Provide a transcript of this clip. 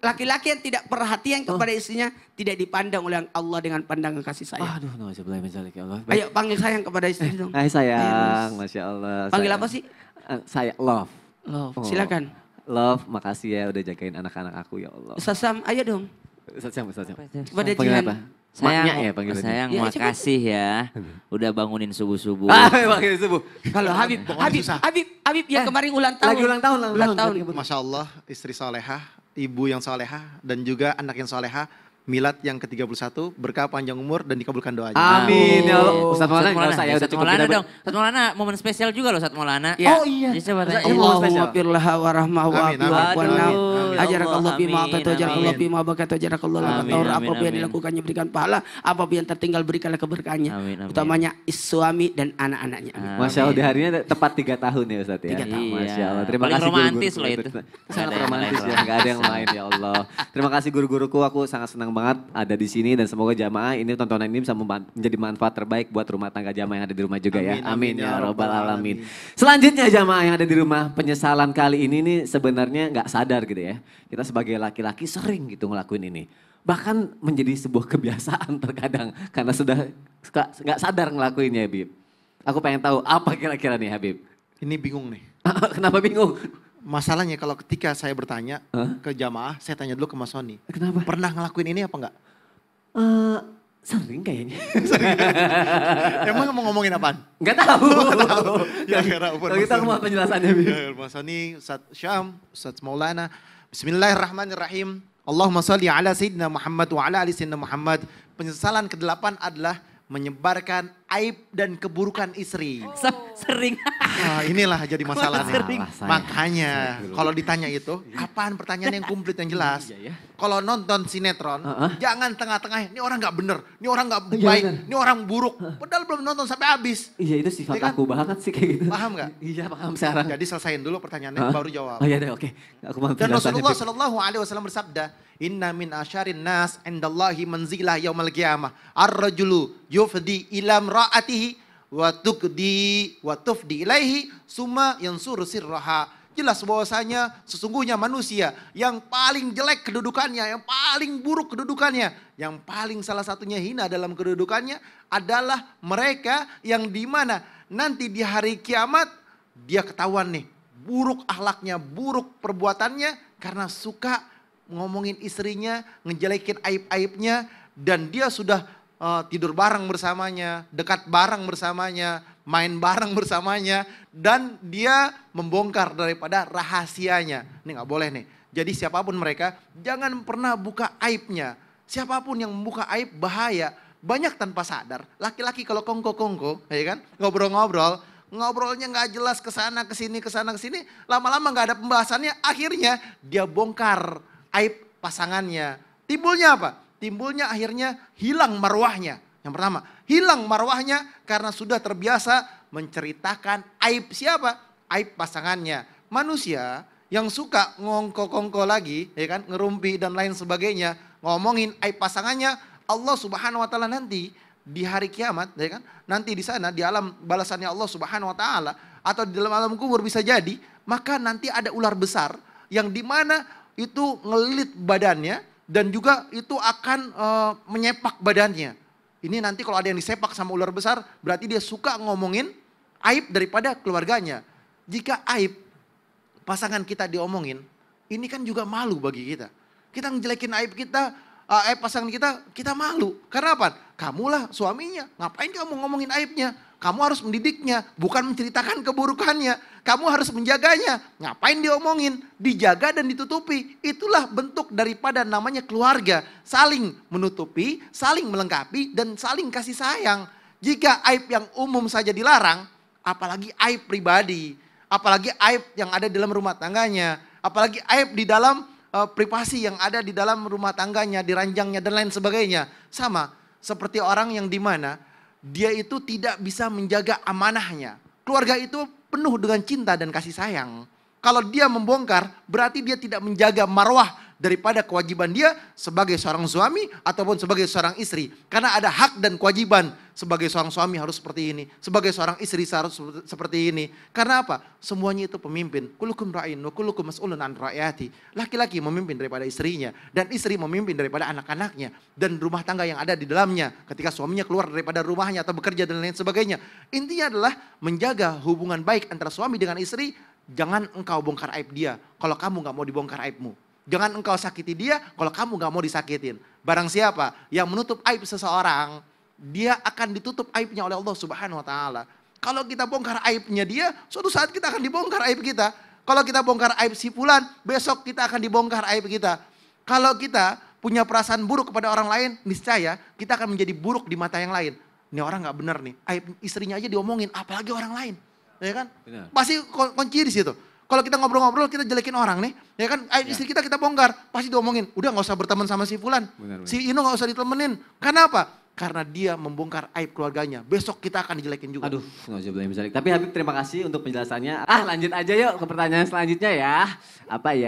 laki-laki yang tidak perhatian oh. kepada istrinya tidak dipandang oleh Allah dengan pandangan kasih sayang. Aduh, nauzubillah min zalik ya Allah. Ayo panggil sayang kepada istri eh, dong. Hai sayang, Masya Allah. Panggil sayang. apa sih? Eh, saya love. Love. Oh. Silakan. Love, makasih ya udah jagain anak-anak aku ya Allah. Sasam, ayo dong. Sasam, Sasam. Kepada Sam. Panggil apa? Sayang, Maknya ya panggil sayang ya, makasih ya. Udah bangunin subuh-subuh. Ah, bangunin subuh. Kalau Habib, Habib, Habib, Habib, yang eh, kemarin ulang tahun. Lagi ulang tahun, ulang, ulang tahun. Masya Allah, istri salehah ibu yang soleha dan juga anak yang soleha milad yang ke-31 berkah panjang umur dan dikabulkan doanya. Amin ya Allah. Oh. Ustaz Maulana enggak usah ya udah cukup kita. dong. Ustaz Maulana momen spesial juga loh Ustaz Maulana. Ya. Oh iya. Jadi coba tanya. Allahumma firlaha wa rahmah wa afwana. Ajarakallahu bima atatu ajarakallahu bima bakatu ajarakallahu lama taur apa yang dilakukannya berikan pahala, apa yang tertinggal berikanlah keberkahannya. Utamanya suami dan anak-anaknya. Masya Allah di harinya tepat 3 tahun ya Ustaz ya. 3 tahun. Masya iya. Allah. Terima kasih romantis loh itu. Sangat romantis ya, enggak ada yang lain ya Allah. Terima kasih guru-guruku, aku sangat senang semangat ada di sini dan semoga jamaah ini tontonan ini bisa menjadi manfaat terbaik buat rumah tangga jamaah yang ada di rumah juga ya. amin, ya. Amin, amin ya, ya robbal alamin. alamin. Selanjutnya jamaah yang ada di rumah penyesalan kali ini nih sebenarnya nggak sadar gitu ya. Kita sebagai laki-laki sering gitu ngelakuin ini. Bahkan menjadi sebuah kebiasaan terkadang karena sudah nggak sadar ngelakuinnya Habib. Aku pengen tahu apa kira-kira nih Habib. Ini bingung nih. Kenapa bingung? Masalahnya kalau ketika saya bertanya huh? ke jamaah, saya tanya dulu ke Mas Sony. Kenapa? Pernah ngelakuin ini apa enggak? Uh, sering kayaknya. Emang mau ngomongin apaan? Enggak tahu. tahu. Ya, kira Kita gitu mau penjelasannya. Ya, ya, Mas Sony, Ustaz Syam, Ustaz Maulana. Bismillahirrahmanirrahim. Allahumma salli ala Sayyidina Muhammad wa ala ali Sayyidina Muhammad. Penyesalan ke-8 adalah menyebarkan aib dan keburukan istri. Oh. Sering. Eh, inilah jadi masalah nih. Makanya kalau ditanya itu, apaan pertanyaan yang komplit yang jelas. Iya, iya. Kalau nonton sinetron, uh -huh. jangan tengah-tengah, ini orang nggak bener, ini orang nggak iya, baik, ya, ini orang buruk. Padahal belum nonton sampai habis. Iya itu sifat ya, kan? aku banget sih kayak gitu. Paham gak? Iya paham sekarang. Jadi selesaiin dulu pertanyaannya, uh -huh. baru jawab. Oh iya deh oke. Okay. Dan Rasulullah Shallallahu Alaihi Wasallam bersabda, Inna min asharin nas endallahi manzilah yaumal qiyamah. Ar-rajulu yufdi ilam ra'atihi wa di, wa tufdi ilaihi yang yansuru Jelas bahwasanya sesungguhnya manusia yang paling jelek kedudukannya, yang paling buruk kedudukannya, yang paling salah satunya hina dalam kedudukannya adalah mereka yang di mana nanti di hari kiamat dia ketahuan nih buruk ahlaknya, buruk perbuatannya karena suka ngomongin istrinya, ngejelekin aib-aibnya dan dia sudah uh, tidur bareng bersamanya, dekat bareng bersamanya, main bareng bersamanya, dan dia membongkar daripada rahasianya. Ini nggak boleh nih. Jadi siapapun mereka, jangan pernah buka aibnya. Siapapun yang membuka aib bahaya, banyak tanpa sadar. Laki-laki kalau kongko-kongko, ya kan, ngobrol-ngobrol, ngobrolnya nggak jelas ke sana ke sini ke sana ke sini, lama-lama nggak ada pembahasannya, akhirnya dia bongkar aib pasangannya. Timbulnya apa? timbulnya akhirnya hilang marwahnya. Yang pertama, hilang marwahnya karena sudah terbiasa menceritakan aib siapa? Aib pasangannya. Manusia yang suka ngongko-kongko lagi, ya kan, ngerumpi dan lain sebagainya, ngomongin aib pasangannya, Allah Subhanahu wa taala nanti di hari kiamat, ya kan? Nanti di sana di alam balasannya Allah Subhanahu wa taala atau di dalam alam kubur bisa jadi, maka nanti ada ular besar yang di mana itu ngelilit badannya, dan juga itu akan uh, menyepak badannya. Ini nanti kalau ada yang disepak sama ular besar, berarti dia suka ngomongin aib daripada keluarganya. Jika aib pasangan kita diomongin, ini kan juga malu bagi kita. Kita ngejelekin aib kita, eh, aib pasangan kita, kita malu. Karena apa? Kamulah suaminya, ngapain kamu ngomongin aibnya? Kamu harus mendidiknya, bukan menceritakan keburukannya. Kamu harus menjaganya. Ngapain diomongin? Dijaga dan ditutupi. Itulah bentuk daripada namanya keluarga. Saling menutupi, saling melengkapi, dan saling kasih sayang. Jika aib yang umum saja dilarang, apalagi aib pribadi. Apalagi aib yang ada dalam rumah tangganya. Apalagi aib di dalam uh, privasi yang ada di dalam rumah tangganya, di ranjangnya, dan lain sebagainya. Sama seperti orang yang dimana dia itu tidak bisa menjaga amanahnya. Keluarga itu penuh dengan cinta dan kasih sayang. Kalau dia membongkar, berarti dia tidak menjaga marwah daripada kewajiban dia sebagai seorang suami ataupun sebagai seorang istri. Karena ada hak dan kewajiban sebagai seorang suami harus seperti ini, sebagai seorang istri harus seperti ini. Karena apa? Semuanya itu pemimpin. Kulukum ra'in wa kulukum mas'ulun an ra'yati. Laki-laki memimpin daripada istrinya dan istri memimpin daripada anak-anaknya dan rumah tangga yang ada di dalamnya ketika suaminya keluar daripada rumahnya atau bekerja dan lain sebagainya. Intinya adalah menjaga hubungan baik antara suami dengan istri jangan engkau bongkar aib dia kalau kamu nggak mau dibongkar aibmu. Jangan engkau sakiti dia kalau kamu gak mau disakitin. Barang siapa yang menutup aib seseorang, dia akan ditutup aibnya oleh Allah Subhanahu wa taala. Kalau kita bongkar aibnya dia, suatu saat kita akan dibongkar aib kita. Kalau kita bongkar aib si fulan, besok kita akan dibongkar aib kita. Kalau kita punya perasaan buruk kepada orang lain, niscaya kita akan menjadi buruk di mata yang lain. Ini orang gak bener nih, aib istrinya aja diomongin, apalagi orang lain. Ya kan? Pasti kunci di situ kalau kita ngobrol-ngobrol kita jelekin orang nih, ya kan? ya. istri kita kita bongkar, pasti diomongin. Udah nggak usah berteman sama si Fulan, benar, benar. si Ino nggak usah ditemenin. Kenapa? Karena dia membongkar aib keluarganya. Besok kita akan dijelekin juga. Aduh, nggak bisa Tapi Habib terima kasih untuk penjelasannya. Ah lanjut aja yuk ke pertanyaan selanjutnya ya. Apa ya?